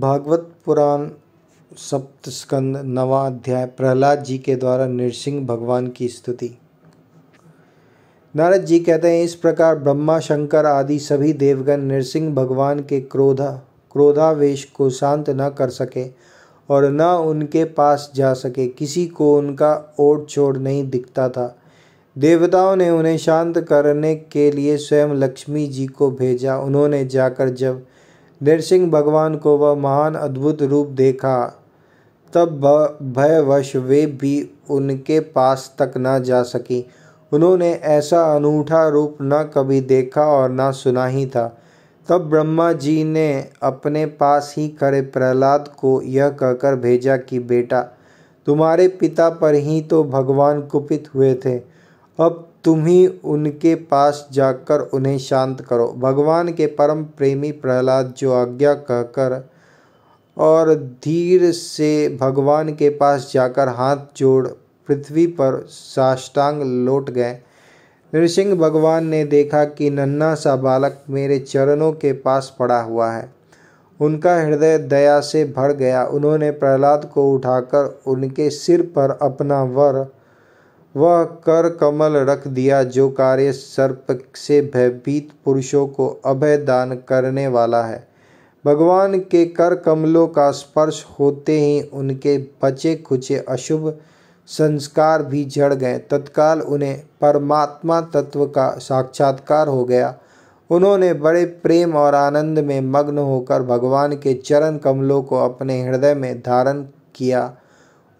भागवत पुराण सप्तस्कंद नवा अध्याय प्रहलाद जी के द्वारा नृसिंह भगवान की स्तुति नारद जी कहते हैं इस प्रकार ब्रह्मा शंकर आदि सभी देवगण नृसिंह भगवान के क्रोधा क्रोधावेश को शांत न कर सके और न उनके पास जा सके किसी को उनका ओढ़ छोड़ नहीं दिखता था देवताओं ने उन्हें शांत करने के लिए स्वयं लक्ष्मी जी को भेजा उन्होंने जाकर जब नृसिंह भगवान को वह महान अद्भुत रूप देखा तब भयवश वे भी उनके पास तक न जा सकी उन्होंने ऐसा अनूठा रूप न कभी देखा और न सुना ही था तब ब्रह्मा जी ने अपने पास ही खड़े प्रहलाद को यह कहकर भेजा कि बेटा तुम्हारे पिता पर ही तो भगवान कुपित हुए थे अब तुम ही उनके पास जाकर उन्हें शांत करो भगवान के परम प्रेमी प्रहलाद जो आज्ञा कहकर और धीर से भगवान के पास जाकर हाथ जोड़ पृथ्वी पर साष्टांग लौट गए नृसिंह भगवान ने देखा कि नन्ना सा बालक मेरे चरणों के पास पड़ा हुआ है उनका हृदय दया से भर गया उन्होंने प्रहलाद को उठाकर उनके सिर पर अपना वर वह कर कमल रख दिया जो कार्य सर्प से भयभीत पुरुषों को अभय दान करने वाला है भगवान के कर कमलों का स्पर्श होते ही उनके बचे खुचे अशुभ संस्कार भी जड़ गए तत्काल उन्हें परमात्मा तत्व का साक्षात्कार हो गया उन्होंने बड़े प्रेम और आनंद में मग्न होकर भगवान के चरण कमलों को अपने हृदय में धारण किया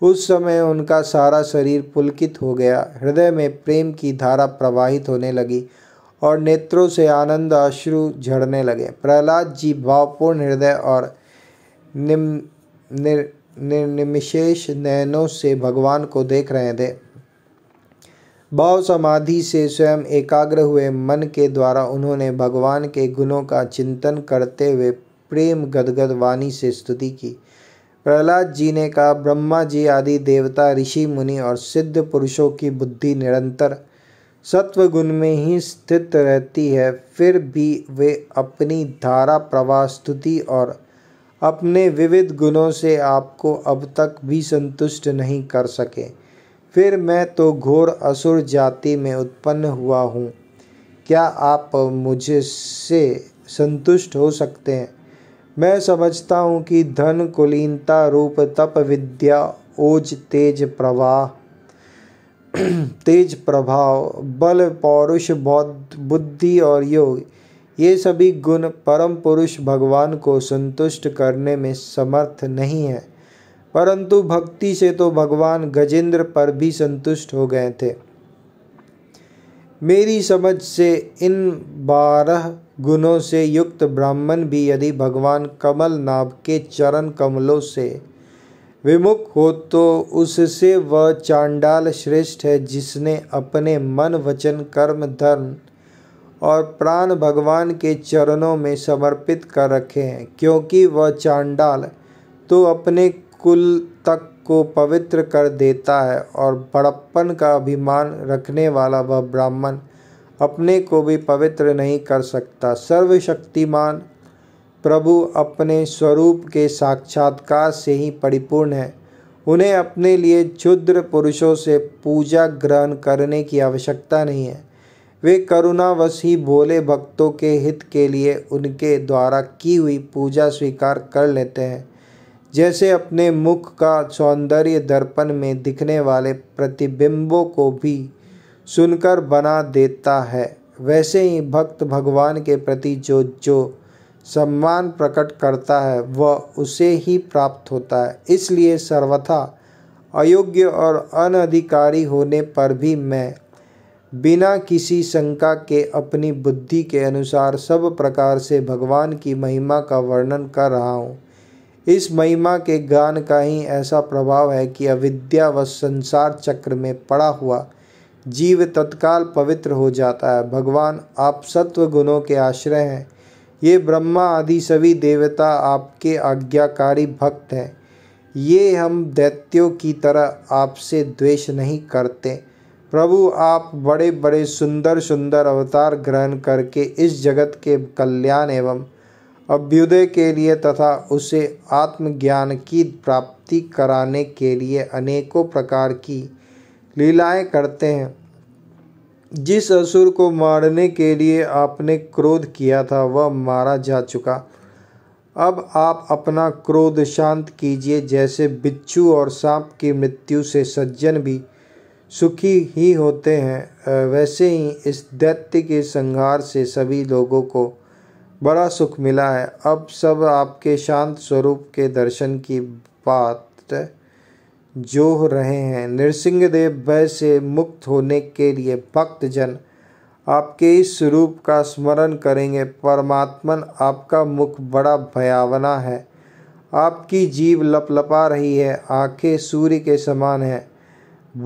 उस समय उनका सारा शरीर पुलकित हो गया हृदय में प्रेम की धारा प्रवाहित होने लगी और नेत्रों से आनंद अश्रु झड़ने लगे प्रहलाद जी भावपूर्ण हृदय और निम निर, निर्निमिशेष नयनों से भगवान को देख रहे थे भाव समाधि से स्वयं एकाग्र हुए मन के द्वारा उन्होंने भगवान के गुणों का चिंतन करते हुए प्रेम गदगद वाणी से स्तुति की प्रहलाद जी ने कहा ब्रह्मा जी आदि देवता ऋषि मुनि और सिद्ध पुरुषों की बुद्धि निरंतर सत्वगुण में ही स्थित रहती है फिर भी वे अपनी धारा प्रवाह स्तुति और अपने विविध गुणों से आपको अब तक भी संतुष्ट नहीं कर सके फिर मैं तो घोर असुर जाति में उत्पन्न हुआ हूँ क्या आप मुझसे संतुष्ट हो सकते हैं मैं समझता हूँ कि धन कुलीनता रूप तप विद्या ओज तेज प्रवाह तेज प्रभाव बल पौरुष बौद्ध बुद्धि और योग ये सभी गुण परम पुरुष भगवान को संतुष्ट करने में समर्थ नहीं है परंतु भक्ति से तो भगवान गजेंद्र पर भी संतुष्ट हो गए थे मेरी समझ से इन बारह गुणों से युक्त ब्राह्मण भी यदि भगवान कमल नाभ के चरण कमलों से विमुख हो तो उससे वह चांडाल श्रेष्ठ है जिसने अपने मन वचन कर्म धर्म और प्राण भगवान के चरणों में समर्पित कर रखे हैं क्योंकि वह चांडाल तो अपने कुल तक को पवित्र कर देता है और बड़प्पन का अभिमान रखने वाला वह ब्राह्मण अपने को भी पवित्र नहीं कर सकता सर्वशक्तिमान प्रभु अपने स्वरूप के साक्षात्कार से ही परिपूर्ण है उन्हें अपने लिए क्षुद्र पुरुषों से पूजा ग्रहण करने की आवश्यकता नहीं है वे करुणावश ही भोले भक्तों के हित के लिए उनके द्वारा की हुई पूजा स्वीकार कर लेते हैं जैसे अपने मुख का सौंदर्य दर्पण में दिखने वाले प्रतिबिंबों को भी सुनकर बना देता है वैसे ही भक्त भगवान के प्रति जो जो सम्मान प्रकट करता है वह उसे ही प्राप्त होता है इसलिए सर्वथा अयोग्य और अनधिकारी होने पर भी मैं बिना किसी शंका के अपनी बुद्धि के अनुसार सब प्रकार से भगवान की महिमा का वर्णन कर रहा हूँ इस महिमा के गान का ही ऐसा प्रभाव है कि अविद्या व संसार चक्र में पड़ा हुआ जीव तत्काल पवित्र हो जाता है भगवान आप सत्व गुणों के आश्रय हैं ये ब्रह्मा आदि सभी देवता आपके आज्ञाकारी भक्त हैं ये हम दैत्यों की तरह आपसे द्वेष नहीं करते प्रभु आप बड़े बड़े सुंदर सुंदर अवतार ग्रहण करके इस जगत के कल्याण एवं अभ्युदय के लिए तथा उसे आत्मज्ञान की प्राप्ति कराने के लिए अनेकों प्रकार की लीलाएं करते हैं जिस असुर को मारने के लिए आपने क्रोध किया था वह मारा जा चुका अब आप अपना क्रोध शांत कीजिए जैसे बिच्छू और सांप की मृत्यु से सज्जन भी सुखी ही होते हैं वैसे ही इस दैत्य के संहार से सभी लोगों को बड़ा सुख मिला है अब सब आपके शांत स्वरूप के दर्शन की बात जोह रहे हैं नृसिंहदेव भय से मुक्त होने के लिए भक्तजन आपके इस रूप का स्मरण करेंगे परमात्मन आपका मुख बड़ा भयावना है आपकी जीव लपलपा रही है आंखें सूर्य के समान है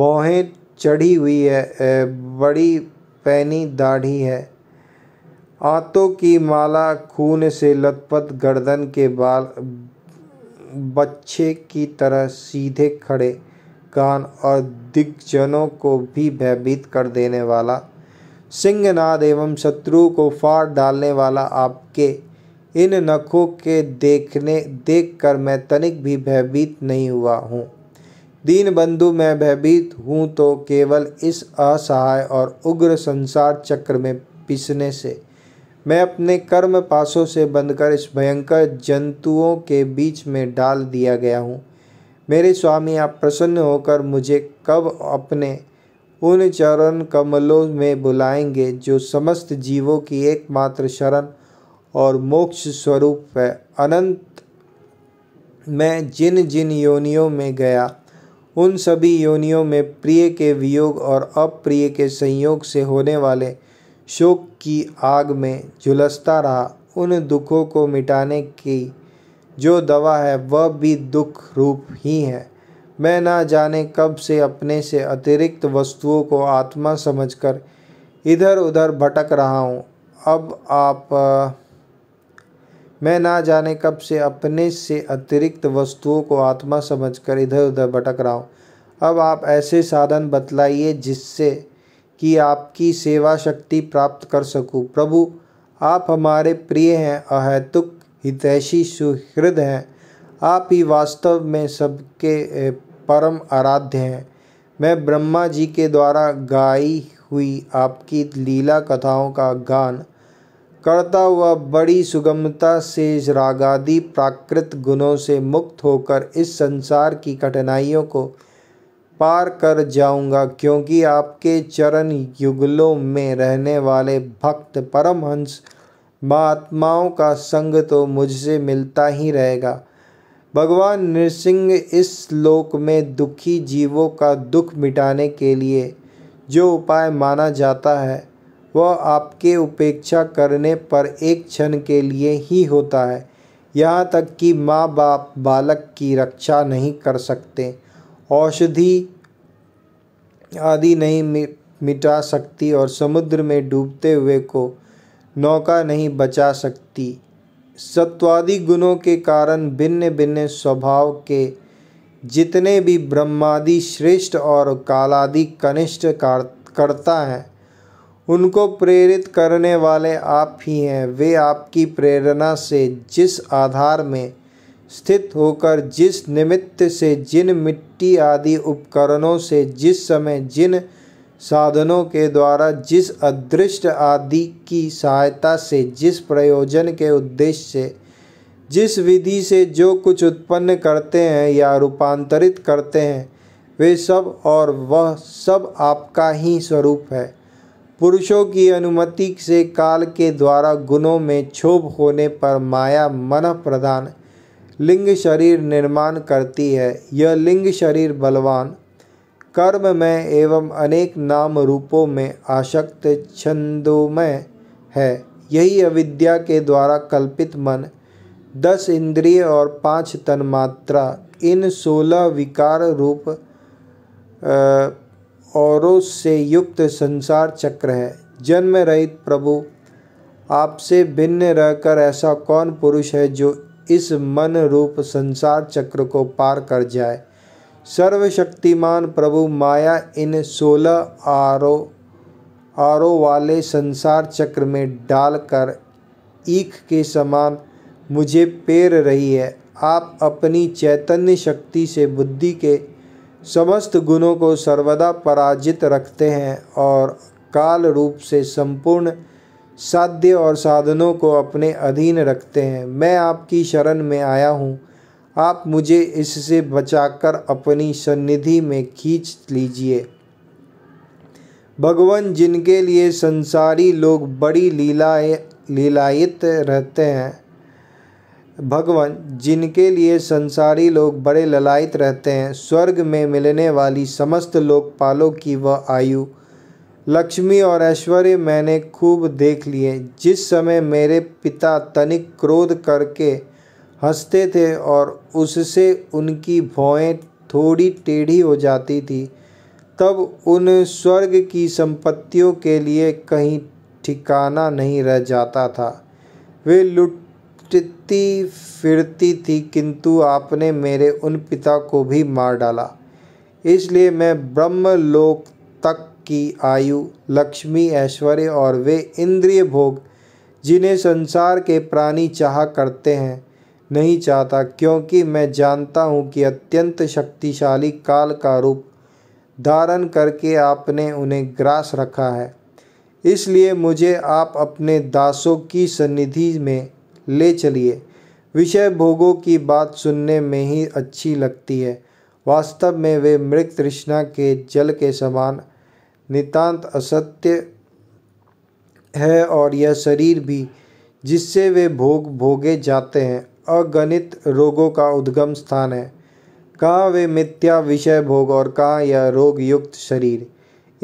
बौहें चढ़ी हुई है बड़ी पैनी दाढ़ी है आंतों की माला खून से लतपत गर्दन के बाल बच्चे की तरह सीधे खड़े कान और दिग्जनों को भी भयभीत कर देने वाला सिंहनाद एवं शत्रु को फाड़ डालने वाला आपके इन नखों के देखने देखकर मैं तनिक भी भयभीत नहीं हुआ हूँ दीन बंधु मैं भयभीत हूँ तो केवल इस असहाय और उग्र संसार चक्र में पिसने से मैं अपने कर्म पासों से बंधकर इस भयंकर जंतुओं के बीच में डाल दिया गया हूँ मेरे स्वामी आप प्रसन्न होकर मुझे कब अपने उन चरण कमलों में बुलाएंगे जो समस्त जीवों की एकमात्र शरण और मोक्ष स्वरूप है अनंत मैं जिन जिन योनियों में गया उन सभी योनियों में प्रिय के वियोग और अप्रिय के संयोग से होने वाले शोक की आग में झुलसता रहा उन दुखों को मिटाने की जो दवा है वह भी दुख रूप ही है मैं ना जाने कब से अपने से अतिरिक्त वस्तुओं को आत्मा समझकर इधर उधर भटक रहा हूँ अब आप मैं ना जाने कब से अपने से अतिरिक्त वस्तुओं को आत्मा समझकर इधर उधर भटक रहा हूँ अब आप ऐसे साधन बतलाइए जिससे कि आपकी सेवा शक्ति प्राप्त कर सकूं प्रभु आप हमारे प्रिय हैं अहेतुक हितैषी सुहृद हैं आप ही वास्तव में सबके परम आराध्य हैं मैं ब्रह्मा जी के द्वारा गाई हुई आपकी लीला कथाओं का गान करता हुआ बड़ी सुगमता से रागादि प्राकृत गुणों से मुक्त होकर इस संसार की कठिनाइयों को पार कर जाऊंगा क्योंकि आपके चरण युगलों में रहने वाले भक्त परमहंस महात्माओं का संग तो मुझसे मिलता ही रहेगा भगवान नृसिंह इस लोक में दुखी जीवों का दुख मिटाने के लिए जो उपाय माना जाता है वह आपके उपेक्षा करने पर एक क्षण के लिए ही होता है यहाँ तक कि माँ बाप बालक की रक्षा नहीं कर सकते औषधि आदि नहीं मिटा सकती और समुद्र में डूबते हुए को नौका नहीं बचा सकती सत्वादि गुणों के कारण भिन्न भिन्न स्वभाव के जितने भी ब्रह्मादि श्रेष्ठ और कालादि कनिष्ठ करता हैं उनको प्रेरित करने वाले आप ही हैं वे आपकी प्रेरणा से जिस आधार में स्थित होकर जिस निमित्त से जिन मिट्टी आदि उपकरणों से जिस समय जिन साधनों के द्वारा जिस अदृष्ट आदि की सहायता से जिस प्रयोजन के उद्देश्य से जिस विधि से जो कुछ उत्पन्न करते हैं या रूपांतरित करते हैं वे सब और वह सब आपका ही स्वरूप है पुरुषों की अनुमति से काल के द्वारा गुणों में क्षोभ होने पर माया मन प्रदान लिंग शरीर निर्माण करती है यह लिंग शरीर बलवान कर्म में एवं अनेक नाम रूपों में आशक्त छंदोमय है यही अविद्या के द्वारा कल्पित मन दस इंद्रिय और पाँच तन्मात्रा इन सोलह विकार रूप औरों से युक्त संसार चक्र है जन्म रहित प्रभु आपसे भिन्न रहकर ऐसा कौन पुरुष है जो इस मन रूप संसार चक्र को पार कर जाए सर्वशक्तिमान प्रभु माया इन सोलह आरो आरो वाले संसार चक्र में डालकर ईख के समान मुझे पेर रही है आप अपनी चैतन्य शक्ति से बुद्धि के समस्त गुणों को सर्वदा पराजित रखते हैं और काल रूप से संपूर्ण साध्य और साधनों को अपने अधीन रखते हैं मैं आपकी शरण में आया हूँ आप मुझे इससे बचाकर अपनी सन्निधि में खींच लीजिए भगवान जिनके लिए संसारी लोग बड़ी लीलाए लीलायित रहते हैं भगवान जिनके लिए संसारी लोग बड़े ललायित रहते हैं स्वर्ग में मिलने वाली समस्त लोकपालों की वह आयु लक्ष्मी और ऐश्वर्य मैंने खूब देख लिए जिस समय मेरे पिता तनिक क्रोध करके हंसते थे और उससे उनकी भौएं थोड़ी टेढ़ी हो जाती थी तब उन स्वर्ग की संपत्तियों के लिए कहीं ठिकाना नहीं रह जाता था वे लुटती फिरती थी किंतु आपने मेरे उन पिता को भी मार डाला इसलिए मैं ब्रह्मलोक तक की आयु लक्ष्मी ऐश्वर्य और वे इंद्रिय भोग जिन्हें संसार के प्राणी चाह करते हैं नहीं चाहता क्योंकि मैं जानता हूँ कि अत्यंत शक्तिशाली काल का रूप धारण करके आपने उन्हें ग्रास रखा है इसलिए मुझे आप अपने दासों की सन्निधि में ले चलिए विषय भोगों की बात सुनने में ही अच्छी लगती है वास्तव में वे मृग तृष्णा के जल के समान नितांत असत्य है और यह शरीर भी जिससे वे भोग भोगे जाते हैं अगणित रोगों का उद्गम स्थान है कहाँ वे मिथ्या विषय भोग और कहाँ यह रोग युक्त शरीर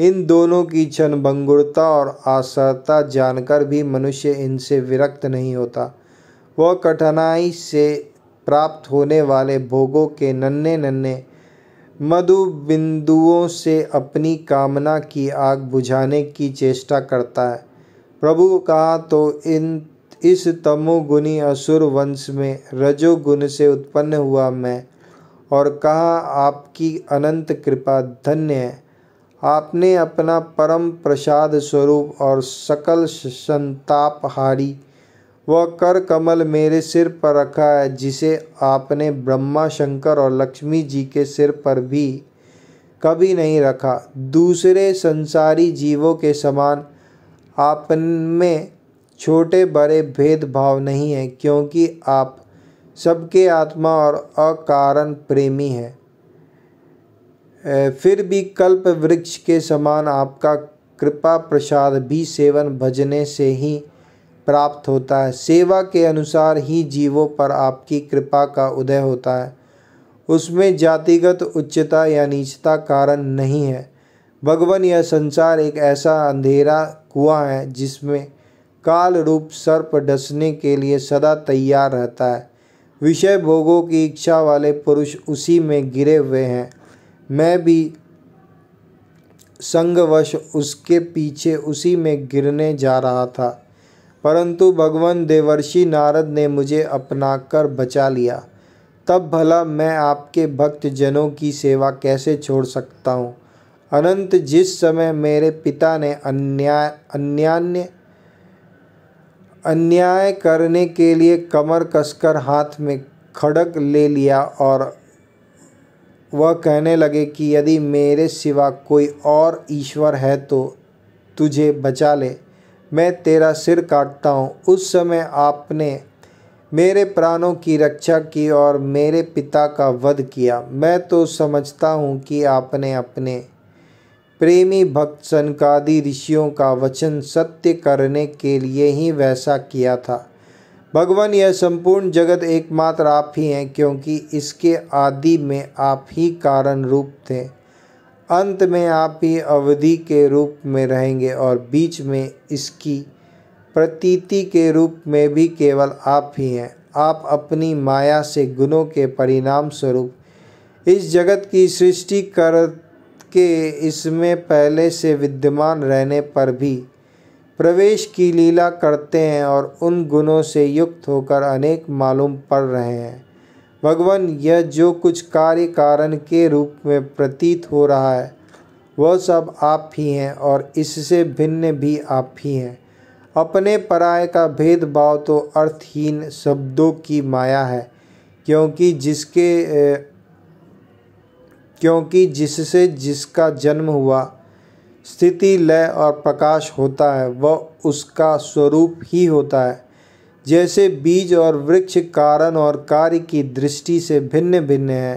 इन दोनों की क्षण भंगुरता और आसरता जानकर भी मनुष्य इनसे विरक्त नहीं होता वह कठिनाई से प्राप्त होने वाले भोगों के नन्हे नन्हे मधु बिंदुओं से अपनी कामना की आग बुझाने की चेष्टा करता है प्रभु कहा तो इन इस तमोगुणी असुर वंश में रजोगुण से उत्पन्न हुआ मैं और कहा आपकी अनंत कृपा धन्य है आपने अपना परम प्रसाद स्वरूप और सकल संतापहारी वह कर कमल मेरे सिर पर रखा है जिसे आपने ब्रह्मा शंकर और लक्ष्मी जी के सिर पर भी कभी नहीं रखा दूसरे संसारी जीवों के समान आप में छोटे बड़े भेदभाव नहीं है क्योंकि आप सबके आत्मा और अकारण प्रेमी हैं फिर भी कल्प वृक्ष के समान आपका कृपा प्रसाद भी सेवन भजने से ही प्राप्त होता है सेवा के अनुसार ही जीवों पर आपकी कृपा का उदय होता है उसमें जातिगत उच्चता या नीचता कारण नहीं है भगवान यह संसार एक ऐसा अंधेरा कुआ है जिसमें काल रूप सर्प डसने के लिए सदा तैयार रहता है विषय भोगों की इच्छा वाले पुरुष उसी में गिरे हुए हैं मैं भी संगवश उसके पीछे उसी में गिरने जा रहा था परंतु भगवान देवर्षि नारद ने मुझे अपनाकर बचा लिया तब भला मैं आपके भक्त जनों की सेवा कैसे छोड़ सकता हूँ अनंत जिस समय मेरे पिता ने अन्याय अन्यान्य अन्याय करने के लिए कमर कसकर हाथ में खड़क ले लिया और वह कहने लगे कि यदि मेरे सिवा कोई और ईश्वर है तो तुझे बचा ले मैं तेरा सिर काटता हूँ उस समय आपने मेरे प्राणों की रक्षा की और मेरे पिता का वध किया मैं तो समझता हूँ कि आपने अपने प्रेमी भक्त सनकादि ऋषियों का वचन सत्य करने के लिए ही वैसा किया था भगवान यह संपूर्ण जगत एकमात्र आप ही हैं क्योंकि इसके आदि में आप ही कारण रूप थे अंत में आप ही अवधि के रूप में रहेंगे और बीच में इसकी प्रतीति के रूप में भी केवल आप ही हैं आप अपनी माया से गुणों के परिणाम स्वरूप इस जगत की सृष्टि कर के इसमें पहले से विद्यमान रहने पर भी प्रवेश की लीला करते हैं और उन गुणों से युक्त होकर अनेक मालूम पड़ रहे हैं भगवान यह जो कुछ कार्य कारण के रूप में प्रतीत हो रहा है वह सब आप ही हैं और इससे भिन्न भी आप ही हैं अपने पराय का भेदभाव तो अर्थहीन शब्दों की माया है क्योंकि जिसके क्योंकि जिससे जिसका जन्म हुआ स्थिति लय और प्रकाश होता है वह उसका स्वरूप ही होता है जैसे बीज और वृक्ष कारण और कार्य की दृष्टि से भिन्न भिन्न है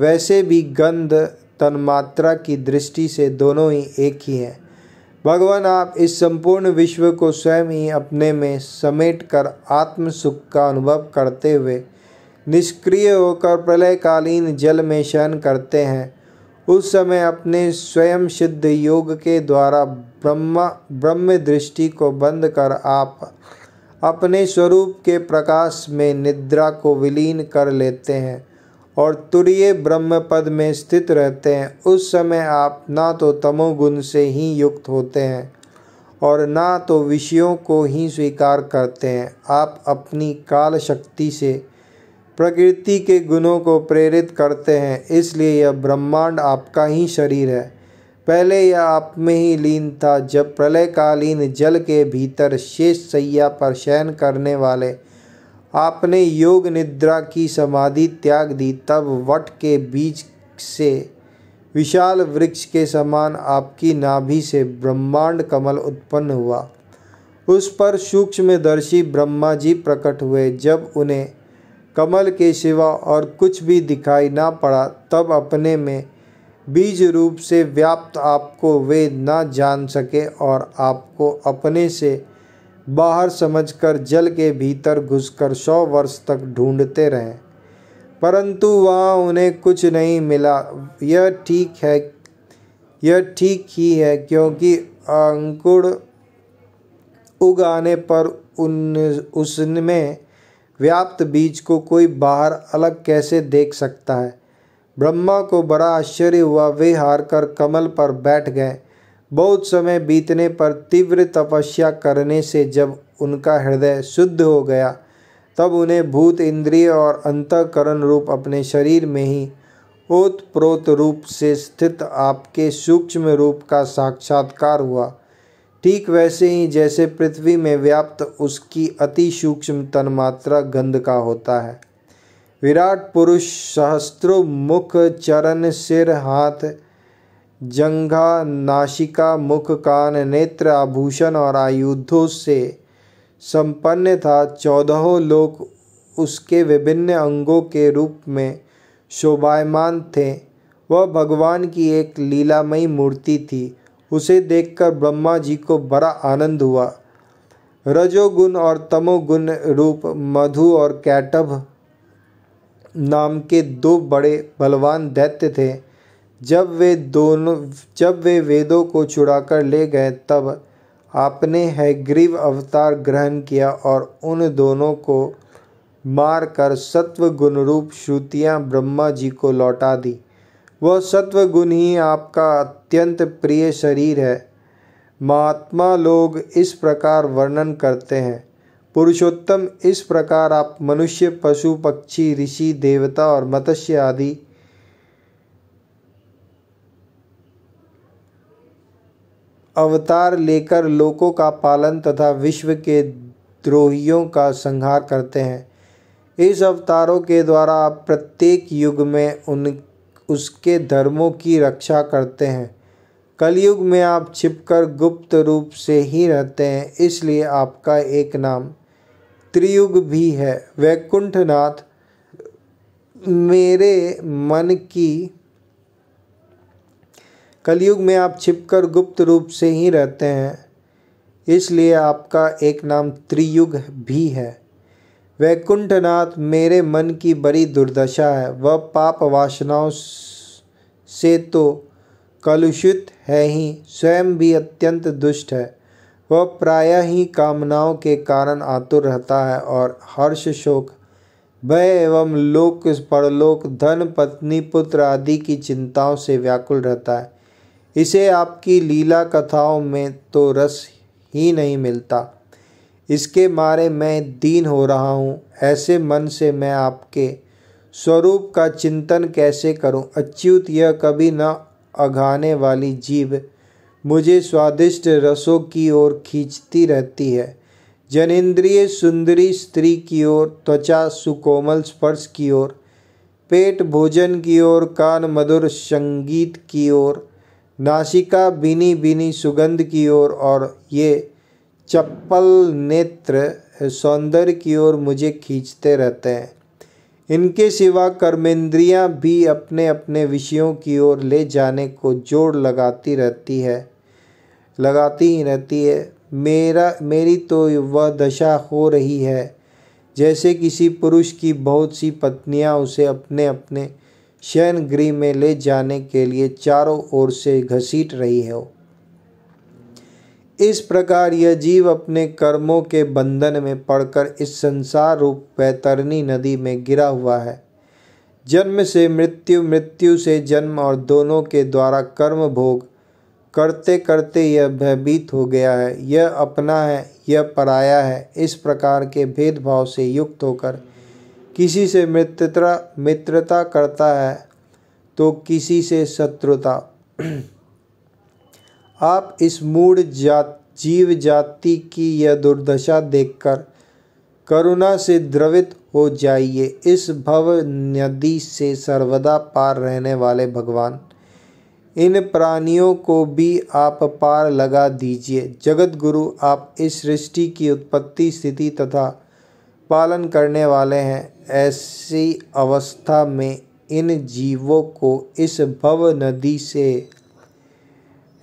वैसे भी गंध तन्मात्रा की दृष्टि से दोनों ही एक ही हैं भगवान आप इस संपूर्ण विश्व को स्वयं ही अपने में समेट कर आत्म सुख का अनुभव करते हुए निष्क्रिय होकर प्रलयकालीन जल में शयन करते हैं उस समय अपने स्वयं सिद्ध योग के द्वारा ब्रह्मा ब्रह्म दृष्टि को बंद कर आप अपने स्वरूप के प्रकाश में निद्रा को विलीन कर लेते हैं और तुरीय ब्रह्म पद में स्थित रहते हैं उस समय आप ना तो तमोगुण से ही युक्त होते हैं और ना तो विषयों को ही स्वीकार करते हैं आप अपनी काल शक्ति से प्रकृति के गुणों को प्रेरित करते हैं इसलिए यह ब्रह्मांड आपका ही शरीर है पहले यह आप में ही लीन था जब प्रलयकालीन जल के भीतर शेष सैया पर शयन करने वाले आपने योग निद्रा की समाधि त्याग दी तब वट के बीच से विशाल वृक्ष के समान आपकी नाभि से ब्रह्मांड कमल उत्पन्न हुआ उस पर सूक्ष्मदर्शी ब्रह्मा जी प्रकट हुए जब उन्हें कमल के सिवा और कुछ भी दिखाई ना पड़ा तब अपने में बीज रूप से व्याप्त आपको वे न जान सके और आपको अपने से बाहर समझकर जल के भीतर घुसकर सौ वर्ष तक ढूंढते रहें परंतु वहाँ उन्हें कुछ नहीं मिला यह ठीक है यह ठीक ही है क्योंकि अंकुड़ उगाने पर उन उसमें व्याप्त बीज को कोई बाहर अलग कैसे देख सकता है ब्रह्मा को बड़ा आश्चर्य हुआ वे हार कर कमल पर बैठ गए बहुत समय बीतने पर तीव्र तपस्या करने से जब उनका हृदय शुद्ध हो गया तब उन्हें भूत इंद्रिय और अंतकरण रूप अपने शरीर में ही ओतप्रोत रूप से स्थित आपके सूक्ष्म रूप का साक्षात्कार हुआ ठीक वैसे ही जैसे पृथ्वी में व्याप्त उसकी अति सूक्ष्म तन्मात्रा गंध का होता है विराट पुरुष सहस्त्रो मुख चरण सिर हाथ जंघा नाशिका मुख कान नेत्र आभूषण और आयुधों से संपन्न था चौदहों लोग उसके विभिन्न अंगों के रूप में शोभायमान थे वह भगवान की एक लीलामयी मूर्ति थी उसे देखकर ब्रह्मा जी को बड़ा आनंद हुआ रजोगुण और तमोगुण रूप मधु और कैटभ नाम के दो बड़े बलवान दैत्य थे जब वे दोनों जब वे वेदों को चुराकर ले गए तब आपने ग्रीव अवतार ग्रहण किया और उन दोनों को मारकर सत्व गुण रूप श्रुतियाँ ब्रह्मा जी को लौटा दी वह सत्व गुण ही आपका अत्यंत प्रिय शरीर है महात्मा लोग इस प्रकार वर्णन करते हैं पुरुषोत्तम इस प्रकार आप मनुष्य पशु पक्षी ऋषि देवता और मत्स्य आदि अवतार लेकर लोकों का पालन तथा विश्व के द्रोहियों का संहार करते हैं इस अवतारों के द्वारा आप प्रत्येक युग में उन उसके धर्मों की रक्षा करते हैं कलयुग में आप छिपकर गुप्त रूप से ही रहते हैं इसलिए आपका एक नाम त्रियुग भी है वैकुंठनाथ मेरे मन की कलयुग में आप छिपकर गुप्त रूप से ही रहते हैं इसलिए आपका एक नाम त्रियुग भी है वैकुंठनाथ मेरे मन की बड़ी दुर्दशा है वह पाप वासनाओं से तो कलुषित है ही स्वयं भी अत्यंत दुष्ट है वह प्रायः ही कामनाओं के कारण आतुर रहता है और हर्ष शोक भय एवं लोक परलोक धन पत्नी पुत्र आदि की चिंताओं से व्याकुल रहता है इसे आपकी लीला कथाओं में तो रस ही नहीं मिलता इसके मारे मैं दीन हो रहा हूँ ऐसे मन से मैं आपके स्वरूप का चिंतन कैसे करूँ अच्युत यह कभी न अघाने वाली जीव मुझे स्वादिष्ट रसों की ओर खींचती रहती है जनेन्द्रिय सुंदरी स्त्री की ओर त्वचा सुकोमल स्पर्श की ओर पेट भोजन की ओर कान मधुर संगीत की ओर नासिका बिनी बिनी सुगंध की ओर और ये चप्पल नेत्र सौंदर्य की ओर मुझे खींचते रहते हैं इनके सिवा कर्मेंद्रियां भी अपने अपने विषयों की ओर ले जाने को जोड़ लगाती रहती है लगाती ही रहती है मेरा मेरी तो वह दशा हो रही है जैसे किसी पुरुष की बहुत सी पत्नियां उसे अपने अपने शयन गृह में ले जाने के लिए चारों ओर से घसीट रही हो इस प्रकार यह जीव अपने कर्मों के बंधन में पड़कर इस संसार रूप वैतरणी नदी में गिरा हुआ है जन्म से मृत्यु मृत्यु से जन्म और दोनों के द्वारा कर्म भोग करते करते यह भयभीत हो गया है यह अपना है यह पराया है इस प्रकार के भेदभाव से युक्त होकर किसी से मित्रता मित्रता करता है तो किसी से शत्रुता आप इस मूड जात जीव जाति की यह दुर्दशा देखकर करुणा से द्रवित हो जाइए इस भव नदी से सर्वदा पार रहने वाले भगवान इन प्राणियों को भी आप पार लगा दीजिए जगत गुरु आप इस सृष्टि की उत्पत्ति स्थिति तथा पालन करने वाले हैं ऐसी अवस्था में इन जीवों को इस भव नदी से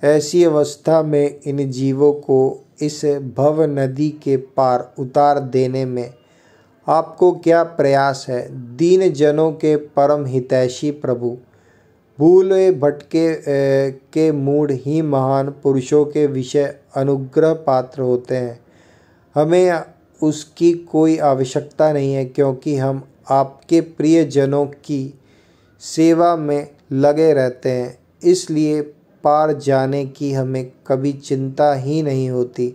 ऐसी अवस्था में इन जीवों को इस भव नदी के पार उतार देने में आपको क्या प्रयास है दीन जनों के परम हितैषी प्रभु भूले भटके के मूड ही महान पुरुषों के विषय अनुग्रह पात्र होते हैं हमें उसकी कोई आवश्यकता नहीं है क्योंकि हम आपके प्रिय जनों की सेवा में लगे रहते हैं इसलिए पार जाने की हमें कभी चिंता ही नहीं होती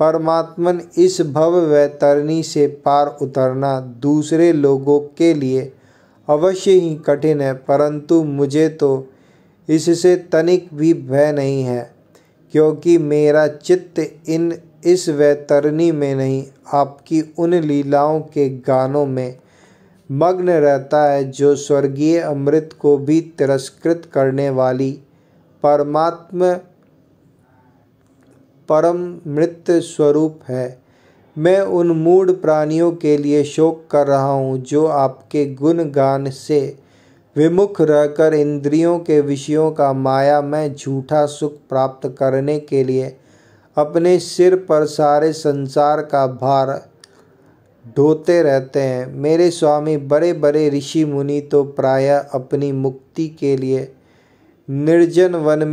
परमात्मन इस भव वैतरणी से पार उतरना दूसरे लोगों के लिए अवश्य ही कठिन है परंतु मुझे तो इससे तनिक भी भय नहीं है क्योंकि मेरा चित्त इन इस वैतरणी में नहीं आपकी उन लीलाओं के गानों में मग्न रहता है जो स्वर्गीय अमृत को भी तिरस्कृत करने वाली परमात्म परम मृत स्वरूप है मैं उन मूढ़ प्राणियों के लिए शोक कर रहा हूँ जो आपके गुणगान से विमुख रहकर इंद्रियों के विषयों का माया में झूठा सुख प्राप्त करने के लिए अपने सिर पर सारे संसार का भार ढोते रहते हैं मेरे स्वामी बड़े बड़े ऋषि मुनि तो प्रायः अपनी मुक्ति के लिए निर्जन वन में